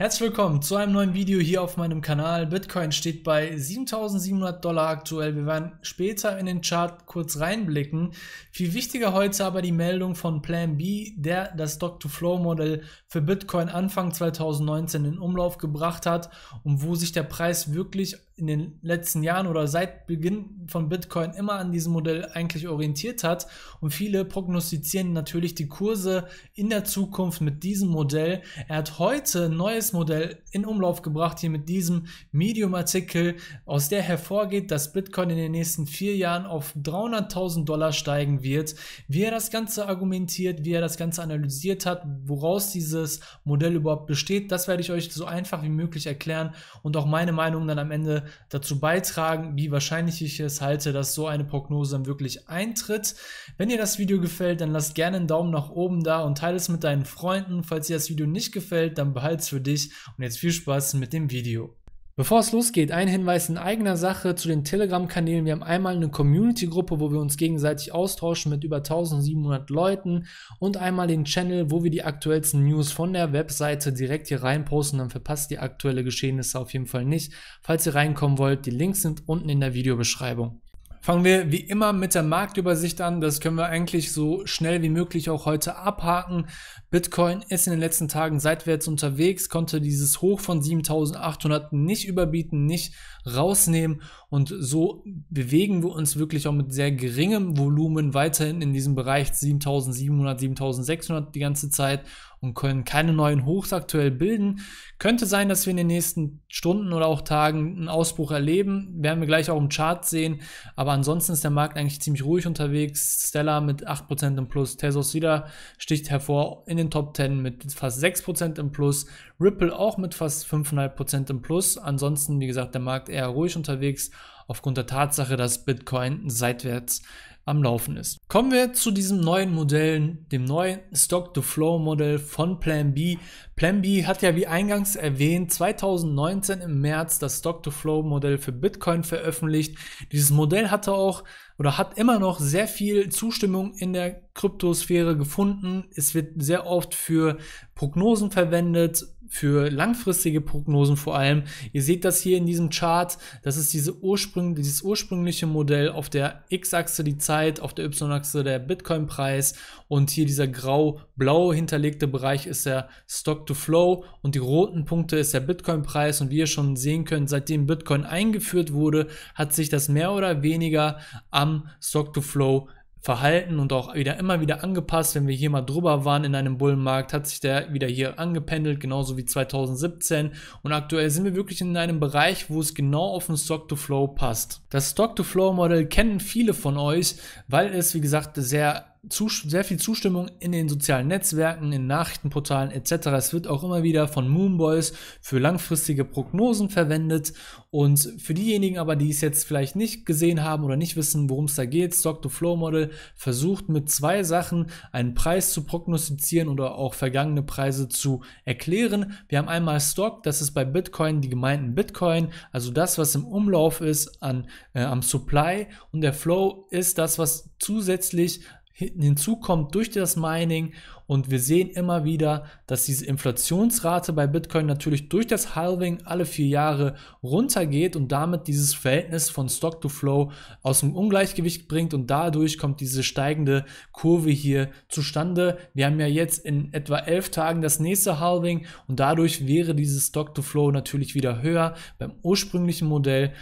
Herzlich willkommen zu einem neuen Video hier auf meinem Kanal. Bitcoin steht bei 7700 Dollar aktuell. Wir werden später in den Chart kurz reinblicken. Viel wichtiger heute aber die Meldung von Plan B, der das Stock-to-Flow-Modell für Bitcoin Anfang 2019 in Umlauf gebracht hat und wo sich der Preis wirklich in den letzten Jahren oder seit Beginn von Bitcoin immer an diesem Modell eigentlich orientiert hat. Und viele prognostizieren natürlich die Kurse in der Zukunft mit diesem Modell. Er hat heute ein neues Modell in Umlauf gebracht, hier mit diesem Medium-Artikel, aus der hervorgeht, dass Bitcoin in den nächsten vier Jahren auf 300.000 Dollar steigen wird. Wie er das Ganze argumentiert, wie er das Ganze analysiert hat, woraus dieses Modell überhaupt besteht, das werde ich euch so einfach wie möglich erklären und auch meine Meinung dann am Ende dazu beitragen, wie wahrscheinlich ich es halte, dass so eine Prognose dann wirklich eintritt. Wenn dir das Video gefällt, dann lass gerne einen Daumen nach oben da und teile es mit deinen Freunden. Falls dir das Video nicht gefällt, dann behalte es für dich und jetzt viel Spaß mit dem Video. Bevor es losgeht, ein Hinweis in eigener Sache zu den Telegram-Kanälen. Wir haben einmal eine Community-Gruppe, wo wir uns gegenseitig austauschen mit über 1700 Leuten und einmal den Channel, wo wir die aktuellsten News von der Webseite direkt hier reinposten. Dann verpasst ihr aktuelle Geschehnisse auf jeden Fall nicht. Falls ihr reinkommen wollt, die Links sind unten in der Videobeschreibung. Fangen wir wie immer mit der Marktübersicht an. Das können wir eigentlich so schnell wie möglich auch heute abhaken. Bitcoin ist in den letzten Tagen seitwärts unterwegs, konnte dieses Hoch von 7800 nicht überbieten, nicht rausnehmen und so bewegen wir uns wirklich auch mit sehr geringem Volumen weiterhin in diesem Bereich 7700, 7600 die ganze Zeit und können keine neuen Hochs aktuell bilden. Könnte sein, dass wir in den nächsten Stunden oder auch Tagen einen Ausbruch erleben. Werden wir gleich auch im Chart sehen. Aber ansonsten ist der Markt eigentlich ziemlich ruhig unterwegs. Stella mit 8% im Plus. Tezos wieder sticht hervor in den Top 10 mit fast 6% im Plus. Ripple auch mit fast 5,5% im Plus. Ansonsten, wie gesagt, der Markt eher ruhig unterwegs aufgrund der Tatsache, dass Bitcoin seitwärts am Laufen ist. Kommen wir zu diesem neuen Modell, dem neuen Stock-to-Flow-Modell von Plan B. Plan B hat ja wie eingangs erwähnt 2019 im März das Stock-to-Flow-Modell für Bitcoin veröffentlicht. Dieses Modell hatte auch oder hat immer noch sehr viel Zustimmung in der Kryptosphäre gefunden. Es wird sehr oft für Prognosen verwendet, für langfristige Prognosen vor allem. Ihr seht das hier in diesem Chart, das ist diese Ursprung, dieses ursprüngliche Modell auf der X-Achse die Zeit, auf der Y-Achse der Bitcoin-Preis und hier dieser grau-blau hinterlegte Bereich ist der Stock-to-Flow und die roten Punkte ist der Bitcoin-Preis und wie ihr schon sehen könnt, seitdem Bitcoin eingeführt wurde, hat sich das mehr oder weniger am Stock-to-Flow verhalten und auch wieder immer wieder angepasst. Wenn wir hier mal drüber waren in einem Bullenmarkt, hat sich der wieder hier angependelt, genauso wie 2017. Und aktuell sind wir wirklich in einem Bereich, wo es genau auf den Stock-to-Flow passt. Das Stock-to-Flow-Modell kennen viele von euch, weil es, wie gesagt, sehr sehr viel Zustimmung in den sozialen Netzwerken, in Nachrichtenportalen etc. Es wird auch immer wieder von Moonboys für langfristige Prognosen verwendet. Und für diejenigen aber, die es jetzt vielleicht nicht gesehen haben oder nicht wissen, worum es da geht, Stock-to-Flow-Model versucht mit zwei Sachen einen Preis zu prognostizieren oder auch vergangene Preise zu erklären. Wir haben einmal Stock, das ist bei Bitcoin die gemeinten Bitcoin, also das, was im Umlauf ist an, äh, am Supply. Und der Flow ist das, was zusätzlich hinzu kommt durch das Mining und wir sehen immer wieder, dass diese Inflationsrate bei Bitcoin natürlich durch das Halving alle vier Jahre runtergeht und damit dieses Verhältnis von Stock to Flow aus dem Ungleichgewicht bringt und dadurch kommt diese steigende Kurve hier zustande. Wir haben ja jetzt in etwa elf Tagen das nächste Halving und dadurch wäre dieses Stock to Flow natürlich wieder höher. Beim ursprünglichen Modell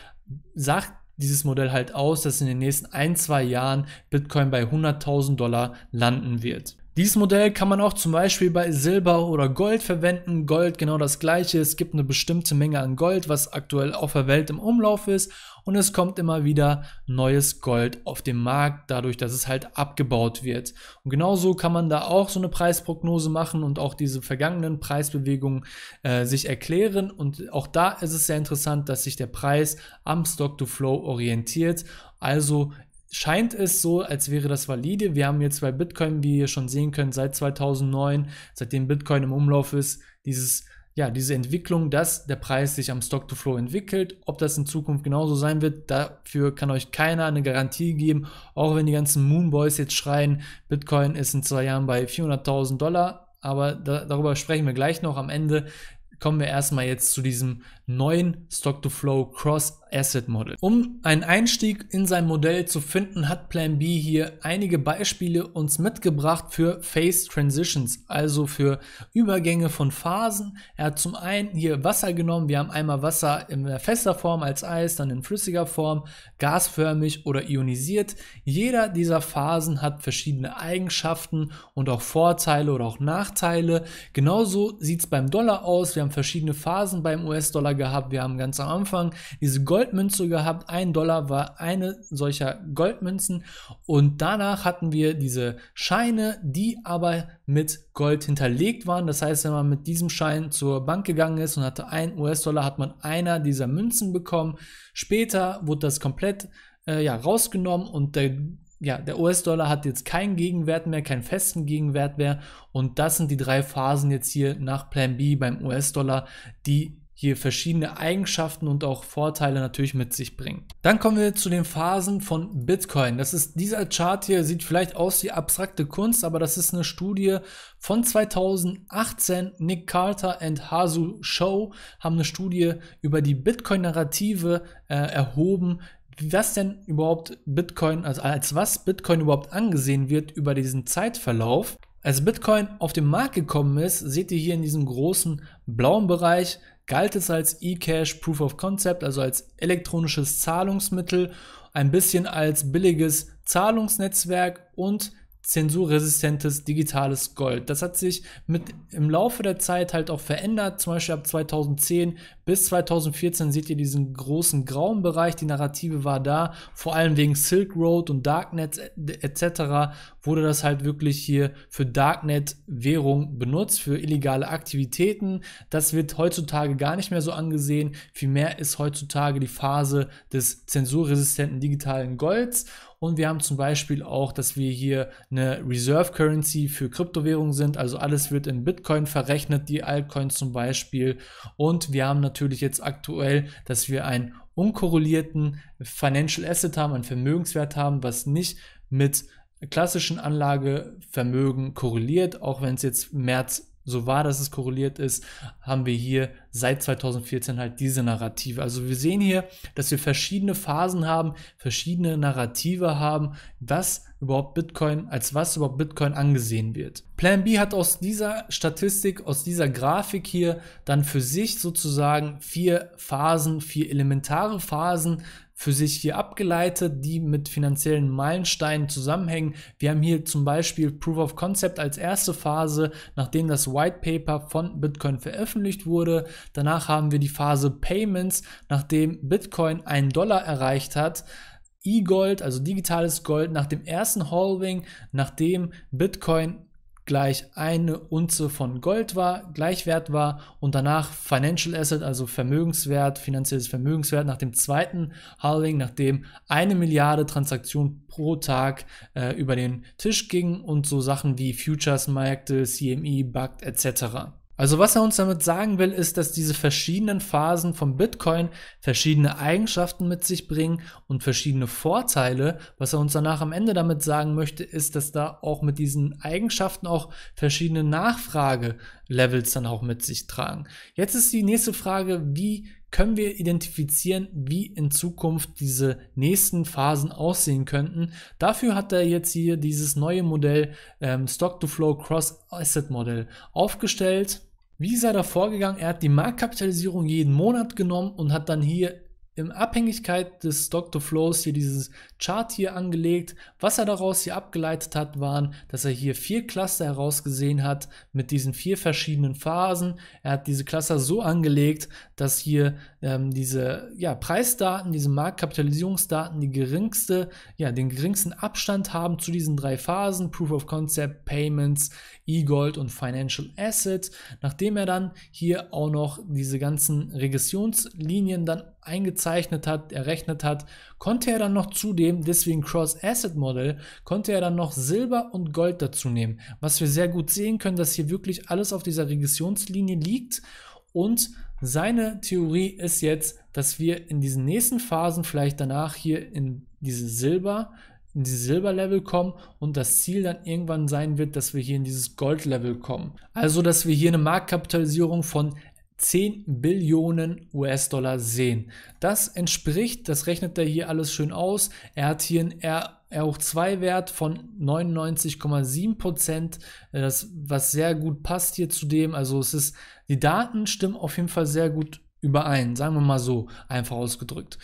sagt dieses Modell halt aus, dass in den nächsten ein, zwei Jahren Bitcoin bei 100.000 Dollar landen wird. Dieses Modell kann man auch zum Beispiel bei Silber oder Gold verwenden. Gold genau das gleiche. Es gibt eine bestimmte Menge an Gold, was aktuell auf der Welt im Umlauf ist. Und es kommt immer wieder neues Gold auf den Markt, dadurch, dass es halt abgebaut wird. Und genauso kann man da auch so eine Preisprognose machen und auch diese vergangenen Preisbewegungen äh, sich erklären. Und auch da ist es sehr interessant, dass sich der Preis am Stock-to-Flow orientiert. Also scheint es so, als wäre das valide. Wir haben jetzt bei Bitcoin, wie ihr schon sehen könnt, seit 2009, seitdem Bitcoin im Umlauf ist, dieses ja, diese Entwicklung, dass der Preis sich am Stock-to-Flow entwickelt. Ob das in Zukunft genauso sein wird, dafür kann euch keiner eine Garantie geben. Auch wenn die ganzen Moonboys jetzt schreien, Bitcoin ist in zwei Jahren bei 400.000 Dollar. Aber da, darüber sprechen wir gleich noch am Ende. Kommen wir erstmal jetzt zu diesem neuen Stock-to-Flow Cross Asset Model. Um einen Einstieg in sein Modell zu finden, hat Plan B hier einige Beispiele uns mitgebracht für Phase Transitions, also für Übergänge von Phasen. Er hat zum einen hier Wasser genommen. Wir haben einmal Wasser in fester Form als Eis, dann in flüssiger Form, gasförmig oder ionisiert. Jeder dieser Phasen hat verschiedene Eigenschaften und auch Vorteile oder auch Nachteile. Genauso sieht es beim Dollar aus. Wir haben verschiedene Phasen beim US-Dollar gehabt. Wir haben ganz am Anfang diese Gold Goldmünze gehabt. Ein Dollar war eine solcher Goldmünzen. Und danach hatten wir diese Scheine, die aber mit Gold hinterlegt waren. Das heißt, wenn man mit diesem Schein zur Bank gegangen ist und hatte einen US-Dollar, hat man einer dieser Münzen bekommen. Später wurde das komplett äh, ja, rausgenommen und der ja, der US-Dollar hat jetzt keinen Gegenwert mehr, keinen festen Gegenwert mehr. Und das sind die drei Phasen jetzt hier nach Plan B beim US-Dollar, die hier verschiedene Eigenschaften und auch Vorteile natürlich mit sich bringen. Dann kommen wir zu den Phasen von Bitcoin. Das ist dieser Chart hier, sieht vielleicht aus wie abstrakte Kunst, aber das ist eine Studie von 2018. Nick Carter und Hasu Show haben eine Studie über die Bitcoin-Narrative äh, erhoben, was denn überhaupt Bitcoin, also als was Bitcoin überhaupt angesehen wird über diesen Zeitverlauf. Als Bitcoin auf den Markt gekommen ist, seht ihr hier in diesem großen blauen Bereich galt es als eCash Proof of Concept, also als elektronisches Zahlungsmittel, ein bisschen als billiges Zahlungsnetzwerk und zensurresistentes digitales Gold. Das hat sich mit im Laufe der Zeit halt auch verändert. Zum Beispiel ab 2010 bis 2014 seht ihr diesen großen grauen Bereich. Die Narrative war da. Vor allem wegen Silk Road und Darknet äh, etc. wurde das halt wirklich hier für Darknet-Währung benutzt, für illegale Aktivitäten. Das wird heutzutage gar nicht mehr so angesehen. Vielmehr ist heutzutage die Phase des zensurresistenten digitalen Golds. Und wir haben zum Beispiel auch, dass wir hier eine Reserve Currency für Kryptowährungen sind. Also alles wird in Bitcoin verrechnet, die Altcoins zum Beispiel. Und wir haben natürlich jetzt aktuell, dass wir einen unkorrelierten Financial Asset haben, einen Vermögenswert haben, was nicht mit klassischen Anlagevermögen korreliert, auch wenn es jetzt März so wahr, dass es korreliert ist, haben wir hier seit 2014 halt diese Narrative. Also wir sehen hier, dass wir verschiedene Phasen haben, verschiedene Narrative haben, was überhaupt Bitcoin, als was überhaupt Bitcoin angesehen wird. Plan B hat aus dieser Statistik, aus dieser Grafik hier dann für sich sozusagen vier Phasen, vier elementare Phasen für sich hier abgeleitet, die mit finanziellen Meilensteinen zusammenhängen. Wir haben hier zum Beispiel Proof of Concept als erste Phase, nachdem das White Paper von Bitcoin veröffentlicht wurde. Danach haben wir die Phase Payments, nachdem Bitcoin einen Dollar erreicht hat. E-Gold, also digitales Gold, nach dem ersten Halving, nachdem Bitcoin gleich eine Unze von Gold war, gleichwert war und danach Financial Asset, also Vermögenswert, finanzielles Vermögenswert nach dem zweiten Halving, nachdem eine Milliarde Transaktionen pro Tag äh, über den Tisch gingen und so Sachen wie Futures-Märkte, CME, BACT etc. Also was er uns damit sagen will, ist, dass diese verschiedenen Phasen von Bitcoin verschiedene Eigenschaften mit sich bringen und verschiedene Vorteile. Was er uns danach am Ende damit sagen möchte, ist, dass da auch mit diesen Eigenschaften auch verschiedene Nachfrage-Levels dann auch mit sich tragen. Jetzt ist die nächste Frage, wie können wir identifizieren, wie in Zukunft diese nächsten Phasen aussehen könnten. Dafür hat er jetzt hier dieses neue Modell ähm, Stock-to-Flow Cross-Asset-Modell aufgestellt. Wie ist er da vorgegangen? Er hat die Marktkapitalisierung jeden Monat genommen und hat dann hier in Abhängigkeit des Stock-to-Flows hier dieses Chart hier angelegt. Was er daraus hier abgeleitet hat, waren, dass er hier vier Cluster herausgesehen hat mit diesen vier verschiedenen Phasen. Er hat diese Cluster so angelegt, dass hier ähm, diese ja, Preisdaten, diese Marktkapitalisierungsdaten, die geringste, ja, den geringsten Abstand haben zu diesen drei Phasen, Proof of Concept, Payments, E-Gold und Financial Asset, nachdem er dann hier auch noch diese ganzen Regressionslinien dann eingezeichnet hat, errechnet hat, konnte er dann noch zudem, deswegen Cross-Asset-Model, konnte er dann noch Silber und Gold dazu nehmen, was wir sehr gut sehen können, dass hier wirklich alles auf dieser Regressionslinie liegt und seine Theorie ist jetzt, dass wir in diesen nächsten Phasen vielleicht danach hier in diese Silber, in dieses Silberlevel kommen und das Ziel dann irgendwann sein wird, dass wir hier in dieses Goldlevel kommen. Also, dass wir hier eine Marktkapitalisierung von 10 Billionen US-Dollar sehen. Das entspricht, das rechnet er hier alles schön aus. Er hat hier einen R, R 2 Wert von 99,7 Prozent, äh, was sehr gut passt hier zu dem. Also es ist, die Daten stimmen auf jeden Fall sehr gut überein, sagen wir mal so, einfach ausgedrückt.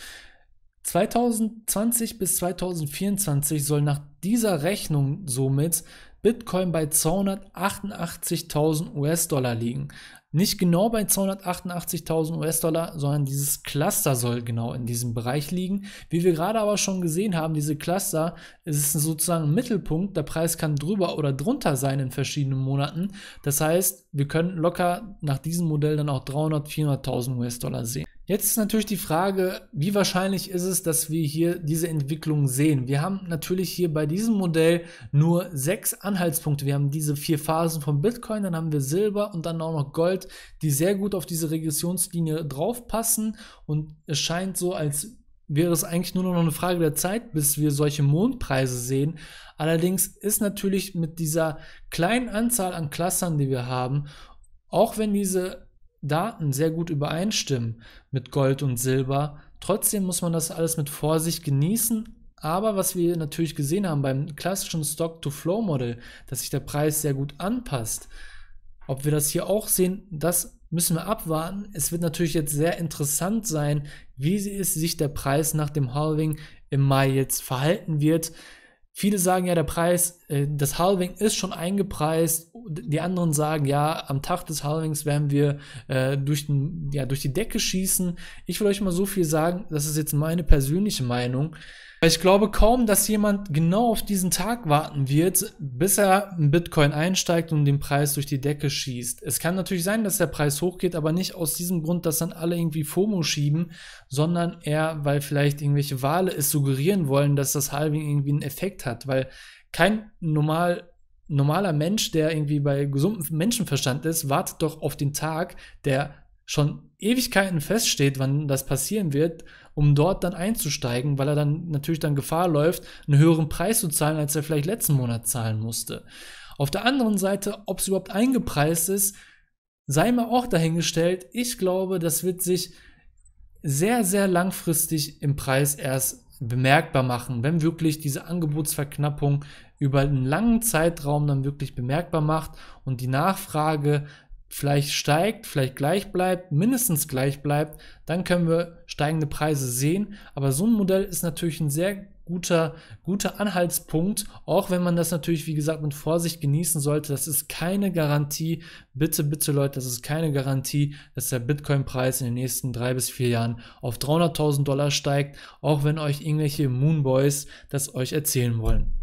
2020 bis 2024 soll nach dieser Rechnung somit Bitcoin bei 288.000 US-Dollar liegen nicht genau bei 288.000 US-Dollar, sondern dieses Cluster soll genau in diesem Bereich liegen. Wie wir gerade aber schon gesehen haben, diese Cluster ist sozusagen ein Mittelpunkt. Der Preis kann drüber oder drunter sein in verschiedenen Monaten. Das heißt, wir können locker nach diesem Modell dann auch 300.000, 400.000 US-Dollar sehen. Jetzt ist natürlich die Frage, wie wahrscheinlich ist es, dass wir hier diese Entwicklung sehen? Wir haben natürlich hier bei diesem Modell nur sechs Anhaltspunkte. Wir haben diese vier Phasen von Bitcoin, dann haben wir Silber und dann auch noch Gold, die sehr gut auf diese Regressionslinie draufpassen. Und es scheint so, als wäre es eigentlich nur noch eine Frage der Zeit, bis wir solche Mondpreise sehen. Allerdings ist natürlich mit dieser kleinen Anzahl an Clustern, die wir haben, auch wenn diese Daten sehr gut übereinstimmen mit Gold und Silber. Trotzdem muss man das alles mit Vorsicht genießen. Aber was wir natürlich gesehen haben beim klassischen Stock-to-Flow-Modell, dass sich der Preis sehr gut anpasst. Ob wir das hier auch sehen, das müssen wir abwarten. Es wird natürlich jetzt sehr interessant sein, wie sich der Preis nach dem Halving im Mai jetzt verhalten wird. Viele sagen ja, der Preis, äh, das Halving ist schon eingepreist. Die anderen sagen, ja, am Tag des Halvings werden wir äh, durch, den, ja, durch die Decke schießen. Ich will euch mal so viel sagen, das ist jetzt meine persönliche Meinung ich glaube kaum, dass jemand genau auf diesen Tag warten wird, bis er in Bitcoin einsteigt und den Preis durch die Decke schießt. Es kann natürlich sein, dass der Preis hochgeht, aber nicht aus diesem Grund, dass dann alle irgendwie FOMO schieben, sondern eher, weil vielleicht irgendwelche Wale es suggerieren wollen, dass das Halving irgendwie einen Effekt hat. Weil kein normal normaler Mensch, der irgendwie bei gesundem Menschenverstand ist, wartet doch auf den Tag, der schon Ewigkeiten feststeht, wann das passieren wird, um dort dann einzusteigen, weil er dann natürlich dann Gefahr läuft, einen höheren Preis zu zahlen, als er vielleicht letzten Monat zahlen musste. Auf der anderen Seite, ob es überhaupt eingepreist ist, sei mal auch dahingestellt. Ich glaube, das wird sich sehr, sehr langfristig im Preis erst bemerkbar machen, wenn wirklich diese Angebotsverknappung über einen langen Zeitraum dann wirklich bemerkbar macht und die Nachfrage vielleicht steigt, vielleicht gleich bleibt, mindestens gleich bleibt, dann können wir steigende Preise sehen. Aber so ein Modell ist natürlich ein sehr guter, guter Anhaltspunkt, auch wenn man das natürlich, wie gesagt, mit Vorsicht genießen sollte. Das ist keine Garantie. Bitte, bitte Leute, das ist keine Garantie, dass der Bitcoin-Preis in den nächsten drei bis vier Jahren auf 300.000 Dollar steigt, auch wenn euch irgendwelche Moonboys das euch erzählen wollen.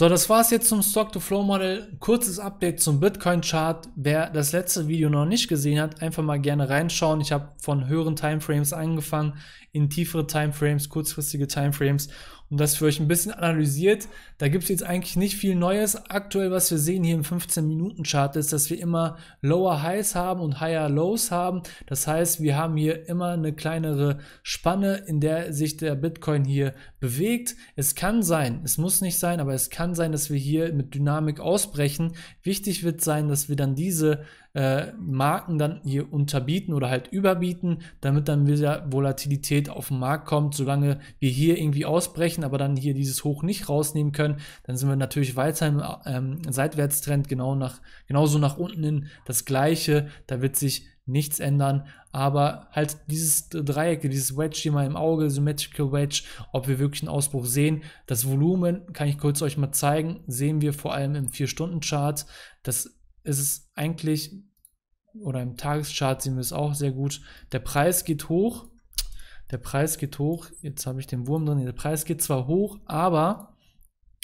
So, das war's jetzt zum Stock-to-Flow-Model. Kurzes Update zum Bitcoin-Chart. Wer das letzte Video noch nicht gesehen hat, einfach mal gerne reinschauen. Ich habe von höheren Timeframes angefangen, in tiefere Timeframes, kurzfristige Timeframes und das für euch ein bisschen analysiert. Da gibt es jetzt eigentlich nicht viel Neues. Aktuell, was wir sehen hier im 15-Minuten-Chart, ist, dass wir immer Lower Highs haben und Higher Lows haben. Das heißt, wir haben hier immer eine kleinere Spanne, in der sich der Bitcoin hier bewegt. Es kann sein, es muss nicht sein, aber es kann sein, dass wir hier mit Dynamik ausbrechen. Wichtig wird sein, dass wir dann diese äh, Marken dann hier unterbieten oder halt überbieten, damit dann wieder Volatilität auf den Markt kommt. Solange wir hier irgendwie ausbrechen, aber dann hier dieses Hoch nicht rausnehmen können, dann sind wir natürlich weiter im ähm, Seitwärtstrend, genau nach, genauso nach unten hin das gleiche. Da wird sich nichts ändern. Aber halt dieses Dreieck, dieses Wedge hier mal im Auge, Symmetrical Wedge, ob wir wirklich einen Ausbruch sehen. Das Volumen kann ich kurz euch mal zeigen, sehen wir vor allem im 4-Stunden-Chart. Das ist eigentlich oder im Tageschart sehen wir es auch sehr gut. Der Preis geht hoch. Der Preis geht hoch. Jetzt habe ich den Wurm drin. Der Preis geht zwar hoch, aber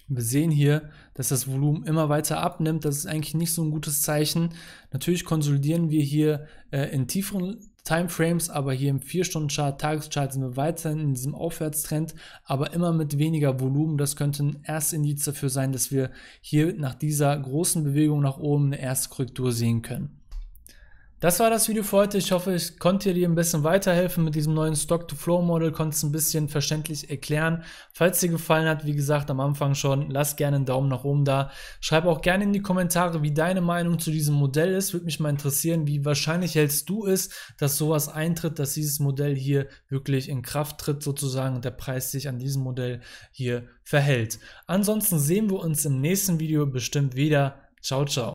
wir sehen hier, dass das Volumen immer weiter abnimmt. Das ist eigentlich nicht so ein gutes Zeichen. Natürlich konsolidieren wir hier äh, in tieferen Timeframes, aber hier im 4-Stunden-Chart, Tageschart sind wir weiterhin in diesem Aufwärtstrend, aber immer mit weniger Volumen. Das könnte ein Erstindiz dafür sein, dass wir hier nach dieser großen Bewegung nach oben eine Erstkorrektur sehen können. Das war das Video für heute. Ich hoffe, ich konnte dir ein bisschen weiterhelfen mit diesem neuen Stock-to-Flow-Model, konnte es ein bisschen verständlich erklären. Falls dir gefallen hat, wie gesagt, am Anfang schon, lass gerne einen Daumen nach oben da. Schreib auch gerne in die Kommentare, wie deine Meinung zu diesem Modell ist. Würde mich mal interessieren, wie wahrscheinlich hältst du es, dass sowas eintritt, dass dieses Modell hier wirklich in Kraft tritt sozusagen und der Preis sich an diesem Modell hier verhält. Ansonsten sehen wir uns im nächsten Video bestimmt wieder. Ciao, ciao.